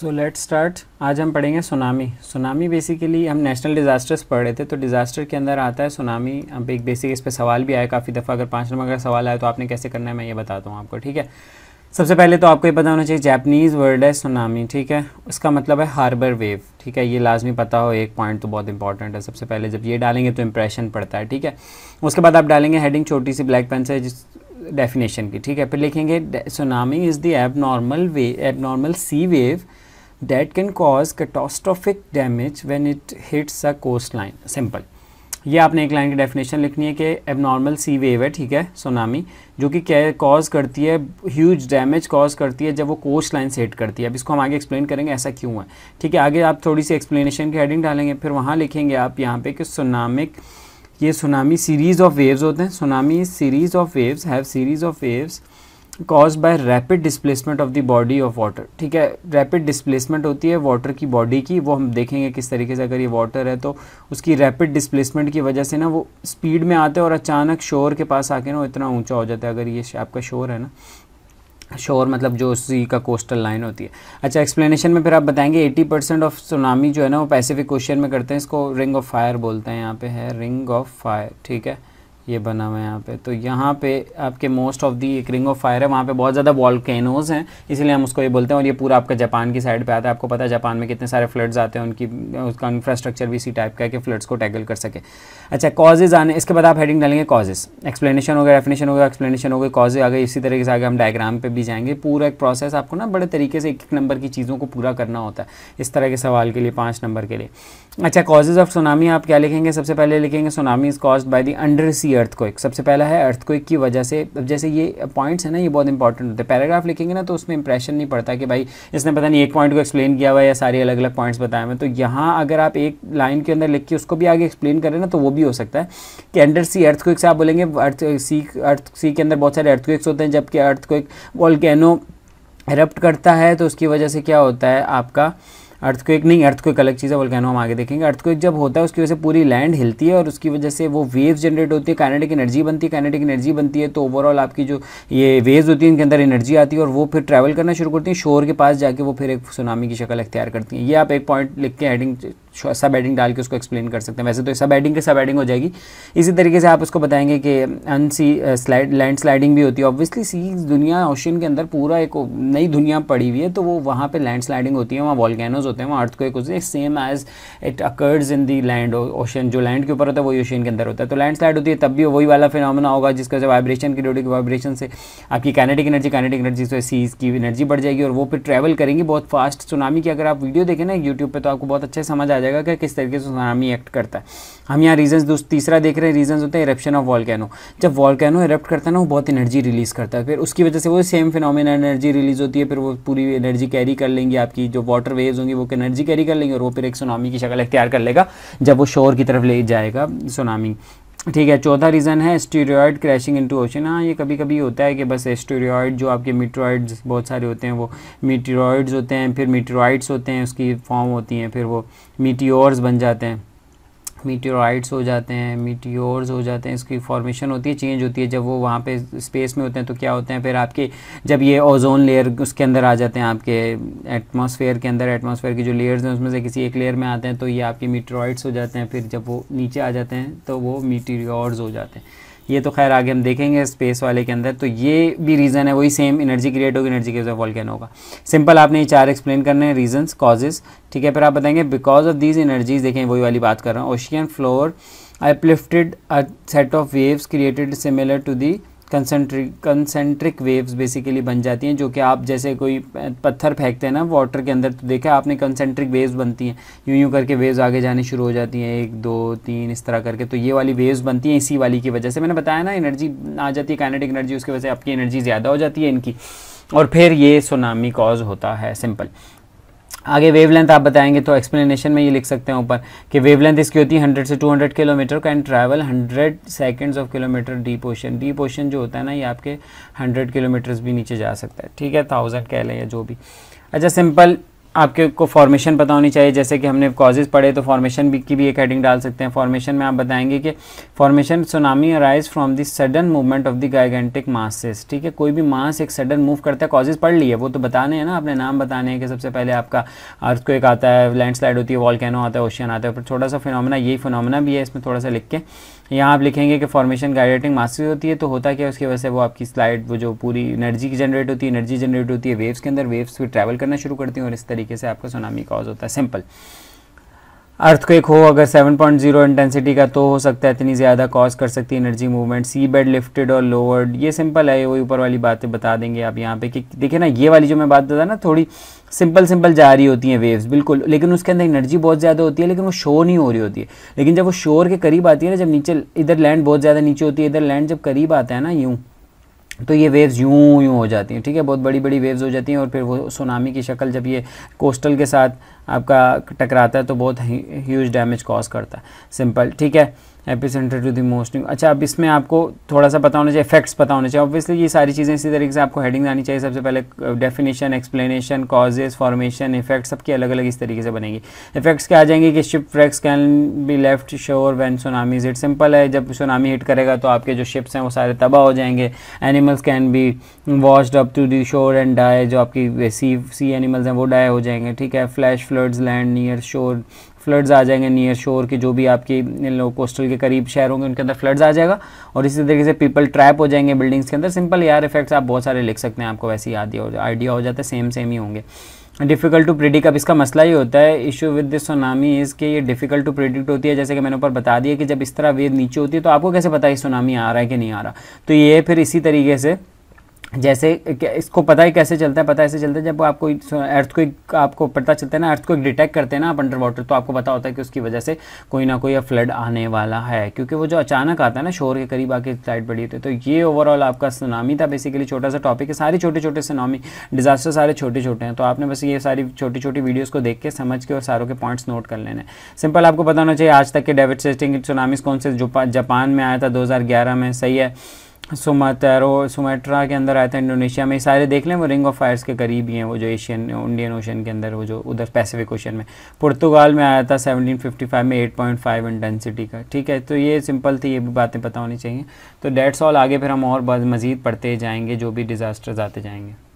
so let start आज हम पढ़ेंगे सुनामी सुनामी बेसिकली हम नेशनल डिज़ास्टर्स पढ़ रहे थे तो डिज़ास्टर के अंदर आता है सुनामी अब एक बेसिक इस पर सवाल भी आया काफ़ी दफ़ा अगर पाँच नंबर का सवाल आया तो आपने कैसे करना है मैं ये बताता हूँ आपको ठीक है सबसे पहले तो आपको ये पता होना चाहिए जैपनीज़ वर्ड है सुनामी ठीक है उसका मतलब है हार्बर वेव ठीक है ये लाजमी पता हो एक पॉइंट तो बहुत इंपॉर्टेंट है सबसे पहले जब ये डालेंगे तो इंप्रेशन पड़ता है ठीक है उसके बाद आप डालेंगे हेडिंग छोटी सी ब्लैक पेन से जिस डेफिनेशन की ठीक है फिर लिखेंगे सुनामी इज़ दी एब abnormal way abnormal sea wave that can cause cause damage when it hits a coast line simple ये आपने एक लाइन की डेफिनेशन लिखनी है कि एबनॉर्मल सी वेव है ठीक है सोनामी जो कि कै कॉज करती है ह्यूज डैमेज कॉज करती है जब वो कोस्ट लाइन से हिट करती है अब इसको हम आगे एक्सप्लेन करेंगे ऐसा क्यों है ठीक है आगे आप थोड़ी सी एक्सप्लेनेशन की हेडिंग डालेंगे फिर वहाँ लिखेंगे आप यहाँ पे कि सोनामिक ये सुनामी सीरीज़ ऑफ वेव्स होते हैं tsunami series of waves have series of waves cause by rapid displacement of the body of water ठीक है रैपिड डिस्प्लेसमेंट होती है वाटर की बॉडी की वो हम देखेंगे किस तरीके से अगर ये वाटर है तो उसकी रैपिड डिस्प्लेसमेंट की वजह से ना वो स्पीड में आते हैं और अचानक शोर के पास आके ना इतना ऊंचा हो जाता है अगर ये आपका शोर है ना शोर मतलब जो सी का कोस्टल लाइन होती है अच्छा एक्सप्लेनेशन में फिर आप बताएंगे 80 परसेंट ऑफ सुनामी जो है ना वो पैसिफिक क्वेश्चन में करते हैं इसको रिंग ऑफ फायर बोलते हैं यहाँ पे है रिंग ऑफ फायर ठीक है ये बना हुआ है यहाँ पे तो यहाँ पे आपके मोस्ट ऑफ दी एक रिंग ऑफ फायर है वहाँ पे बहुत ज़्यादा वॉलकैनोज हैं इसीलिए हम उसको ये बोलते हैं और ये पूरा आपका जापान की साइड पे आता है आपको पता है जापान में कितने सारे फ्लड्स आते हैं उनकी उसका इंफ्रास्ट्रक्चर भी इसी टाइप का है कि फ्लड्स को टैगल कर सके अच्छा कॉजेज़ आने इसके बाद आप हेडिंग डालेंगे कॉजेज़ एक्सप्लेनेशन हो गया डेफिनेशन हो गया एक्सप्लेनेशन हो गए कॉजेज आ गए इसी तरीके से आगे हम डायग्राम पर भी जाएंगे पूरा एक प्रोसेस आपको ना बड़े तरीके से एक एक नंबर की चीज़ों को पूरा करना होता है इस तरह के सवाल के लिए पाँच नंबर के लिए अच्छा कॉजेज़ ऑफ सुनामी आप क्या लिखेंगे सबसे पहले लिखेंगे tsunami is cause by the under sea earthquake सबसे पहला है अर्थक्वेक की वजह से अब जैसे ये पॉइंट्स हैं ना ये बहुत इंपॉर्टेंट होते हैं पैराग्राफ लिखेंगे ना तो उसमें इंप्रेशन नहीं पड़ता कि भाई इसने पता नहीं एक पॉइंट को एक्सप्लेन किया हुआ या सारे अलग अलग पॉइंट्स बताए हुए तो यहाँ अगर आप एक लाइन के अंदर लिख के उसको भी आगे एक्सप्लेन करें ना तो वो भी हो सकता है कि अंडर सी अर्थक्वेक से आप बोलेंगे अर्थ सी अर्थ सी के अंदर बहुत सारे अर्थक्वेक्स होते हैं जबकि अर्थक्वेक वॉल्केनो एरप्ट करता है तो उसकी वजह से क्या होता है आपका अर्थक्वेक नहीं अर्थक्वेक अलग चीज़ है वोल्केनो हम आगे देखेंगे अर्थक्वेक जब होता है उसकी वजह से पूरी लैंड हिलती है और उसकी वजह से वो वेव्स जनरेट होती है काइनेटिक एनर्जी बनती है काइनेटिक एनर्जी बनती है तो ओवरऑल आपकी जो ये वेव्स होती है इनके अंदर एनर्जी आती है और वो फिर ट्रैवल करना शुरू करती है शोर के पास जाके वो फिर एक सुनामी की शक्ल अख्तियार करती हैं ये आप एक पॉइंट लिख के हेडिंग सब एडिंग डाल के उसको एक्सप्लेन कर सकते हैं वैसे तो सब एडिंग के सब एडिंग हो जाएगी इसी तरीके से आप उसको बताएंगे कि अनसी स्लाइड लैंड स्लाइडिंग भी होती है ऑब्वियसली सी दुनिया ओशन के अंदर पूरा एक नई दुनिया पड़ी हुई है तो वो वहाँ पर लैंड स्लाइडिंग होती है वहाँ वॉलगैनोज होते हैं वहाँ अर्थ होते same as it occurs in the land ocean जो लैंड के ऊपर होता है वही ओशन के अंदर होता है तो लैंड स्लाइड होती है तब भी वही वाला फिनोमिना होगा जिसकी वजह वाइब्रेशन की ड्यूटी वाइब्रेशन से आपकी कैनेटिक एनर्जी कैनेटिक एनर्जी से सीज की एनर्जी बढ़ जाएगी और वो फिर ट्रैवल करेंगी बहुत फास्ट सुनामी की अगर आप वीडियो देखें ना यूट्यूब पर तो आपको बहुत अच्छे समझ आ जाएगा जाएगा कि किस तरीके से सुनामी एक्ट करता है हम यहाँ रीजंस दोस्त तीसरा देख रहे हैं रीजंस होते हैं इरप्शन ऑफ वॉलकैनो जब वॉलकैनो इरप्ट करता है ना वो बहुत एनर्जी रिलीज़ करता है फिर उसकी वजह से वो सेम फिनोमिना एनर्जी रिलीज़ होती है फिर वो पूरी एनर्जी कैरी कर लेंगी आपकी जो वाटर वेव्स होंगी वो एनर्जी कैरी कर लेंगे और वो फिर एक सुनामी की शक्ल अख्तियार कर लेगा जब वो शोर की तरफ ले जाएगा सुनामी ठीक है चौथा रीज़न है स्टीरियॉयड क्रैशिंग इनटू ओशन हाँ ये कभी कभी होता है कि बस स्टीरियॉयड जो आपके मीटरॉइड्स बहुत सारे होते हैं वो मीटरॉइड्स होते हैं फिर मीटरॉयड्स होते हैं उसकी फॉर्म होती हैं फिर वो मीटियोर्स बन जाते हैं मीटियोराइट्स हो जाते हैं मीटियोर्स हो जाते हैं इसकी फॉर्मेशन होती है चेंज होती है जब वो वहाँ पे स्पेस में होते हैं तो क्या होते हैं फिर आपके जब ये ओजोन लेयर उसके अंदर आ जाते हैं आपके एटमॉस्फेयर के अंदर एटमॉस्फेयर की जो लेयर्स हैं उसमें से किसी एक लेयर में आते हैं तो ये आपके मीटरॉइड्स हो जाते हैं फिर जब वो नीचे आ जाते हैं तो वो मीटीरियोर्स हो जाते हैं ये तो खैर आगे हम देखेंगे स्पेस वाले के अंदर तो ये भी रीज़न है वही सेम एनर्जी क्रिएट होगी एनर्जी के वजह वॉल्केनो होगा सिंपल आपने ये चार एक्सप्लेन करने हैं रीजन्स कॉजेज़ ठीक है फिर आप बताएंगे बिकॉज ऑफ दीज एनर्जीज देखें वही वाली बात कर रहा हूँ ocean floor uplifted a set of waves created similar to the concentric concentric waves basically बन जाती हैं जो कि आप जैसे कोई पत्थर फेंकते हैं ना वाटर के अंदर तो देखा आपने कंसेंट्रिक वेव्स बनती हैं यूं यूं करके वेव्स आगे जाने शुरू हो जाती हैं एक दो तीन इस तरह करके तो ये वाली वेव्स बनती हैं इसी वाली की वजह से मैंने बताया ना एनर्जी आ जाती है काइनेटिक एनर्जी उसकी वजह से आपकी एनर्जी ज़्यादा हो जाती है इनकी और फिर ये सुनामी कॉज होता है सिंपल आगे वेवलेंथ आप बताएंगे तो एक्सप्लेनेशन में ये लिख सकते हैं ऊपर कि वेवलेंथ इसकी होती है 100 से 200 kilometre can travel 100 seconds of kilometre deep ocean deep ocean जो होता है ना ये आपके 100 किलोमीटर्स भी नीचे जा सकता है ठीक है थाउजेंड कह लें या जो भी अच्छा सिंपल आपके को फॉर्मेशन पता होनी चाहिए जैसे कि हमने कॉजेज़ पढ़े तो फॉर्मेशन भी की भी एक हेडिंग डाल सकते हैं फॉर्मेशन में आप बताएंगे कि formation tsunami arise from the sudden movement of the gigantic masses ठीक है कोई भी मास एक सडन मूव करता है कॉजेज़ पढ़ लिए वो तो बताने हैं ना अपने नाम बताने हैं कि सबसे पहले आपका अर्थ को एक आता है लैंड होती है वॉल आता है ओशियन आता है पर थोड़ा सा फिनमिना यही फिनोमेना भी है इसमें थोड़ा सा लिख के यहाँ आप लिखेंगे कि फॉर्मेशन गाइडेटिंग मास्टर होती है तो होता क्या है उसकी वजह से वो आपकी स्लाइड वो जो पूरी एनर्जी की जनरेट होती है एनर्जी जनरेट होती है वेव्स के अंदर वेव्स फिर ट्रैवल करना शुरू करती हैं और इस तरीके से आपका सुनामी कॉज होता है सिंपल अर्थक्वेक हो अगर 7.0 इंटेंसिटी का तो हो सकता है इतनी ज़्यादा कॉज कर सकती है energy movement sea bed lifted और लोअर्ड ये सिंपल है वही ऊपर वाली बातें बता देंगे आप यहाँ पे कि देखिए ना ये वाली जो मैं बात बता ना थोड़ी सिंपल सिंपल जा रही होती हैं वेव्स बिल्कुल लेकिन उसके अंदर एनर्जी बहुत ज़्यादा होती है लेकिन वो शो नहीं हो रही होती है लेकिन जब वो शोर के करीब आती है ना जब नीचे इधर लैंड बहुत ज़्यादा नीचे होती है इधर लैंड जब करीब आता है ना यूँ तो ये वेव्स यूँ यूँ हो जाती हैं ठीक है बहुत बड़ी बड़ी वेव्स हो जाती हैं और फिर वो सुनामी की शक्ल जब ये कोस्टल के साथ आपका टकराता है तो बहुत ह्यूज डैमेज कॉज करता है सिंपल ठीक है एपी सेंटर टू दी मोस्टिंग अच्छा अब इसमें आपको थोड़ा सा पता होना चाहिए इफेक्ट्स पता होना चाहिए ऑब्वियसली ये सारी चीज़ें इसी तरीके से आपको हेडिंग आनी चाहिए सबसे पहले definition explanation causes formation effects सबकी अलग अलग इस तरीके से बनेंगी इफेक्ट्स क्या आ जाएंगे कि ship wrecks can be left sure when tsunami hit simple है जब सोनामी हिट करेगा तो आपके जो शिप्स हैं वो सारे तबाह हो जाएंगे animals can be washed up to the shore and die जो आपकी सी सी एनिमल्स हैं वो डाई हो जाएंगे ठीक है flash flow floods land near shore floods आ जाएंगे नियर शोर के जो भी आपके कोस्टल के करीब शहर होंगे उनके अंदर फ्लड्स आ जाएगा और इसी तरीके से पीपल ट्रैप हो जाएंगे बिल्डिंग्स के अंदर सिंपल यार इफेक्ट्स आप बहुत सारे लिख सकते हैं आपको वैसे ही हो आइडिया हो जाता है सेम सेम ही होंगे डिफ़िकल्ट टू प्रिडिक्ट अब इसका मसला ही होता है issue with this tsunami is के ये डिफ़िकल्ट टू प्रिडिक्ट होती है जैसे कि मैंने ऊपर बता दिया कि जब इस तरह वेव नीचे होती है तो आपको कैसे पता है सुनामी आ रहा है कि नहीं आ रहा तो ये फिर इसी तरीके से जैसे इसको पता ही कैसे चलता है पता ऐसे चलता है जब आपको अर्थ को आपको पता चलता है ना अर्थ को डिटेक्ट करते हैं ना आप अंडर वाटर तो आपको पता होता है कि उसकी वजह से कोई ना कोई फ्लड आने वाला है क्योंकि वो जो अचानक आता है ना शोर के करीब आके साइड पड़ी होती है तो ये ओवरऑल आपका सुनामी था बेसिकली छोटा सा टॉपिक है सारे छोटे छोटे सुनामी डिजास्टर सारे छोटे छोटे हैं तो आपने बस ये सारी छोटी छोटी वीडियोज़ को देख के समझ के और सारों के पॉइंट्स नोट कर लेने सिंपल आपको पता होना चाहिए आज तक के डेविड सेस्टिंग सुनामी कौन से जापान में आया था दो में सही है सुमातरो सुमात्रा के अंदर आया था इंडोनेशिया में सारे देख लें वो रिंग ऑफ फायर्स के करीब ही हैं वो जो एशियन इंडियन ओशन के अंदर वो जो उधर पैसिफिक ओशन में पुर्तगाल में आया था 1755 में 8.5 इंटेंसिटी का ठीक है तो ये सिंपल थी ये भी बातें पता होनी चाहिए तो डेट्स ऑल आगे फिर हम और मज़ीद पढ़ते जाएंगे जो भी डिज़ास्टर्स आते जाएंगे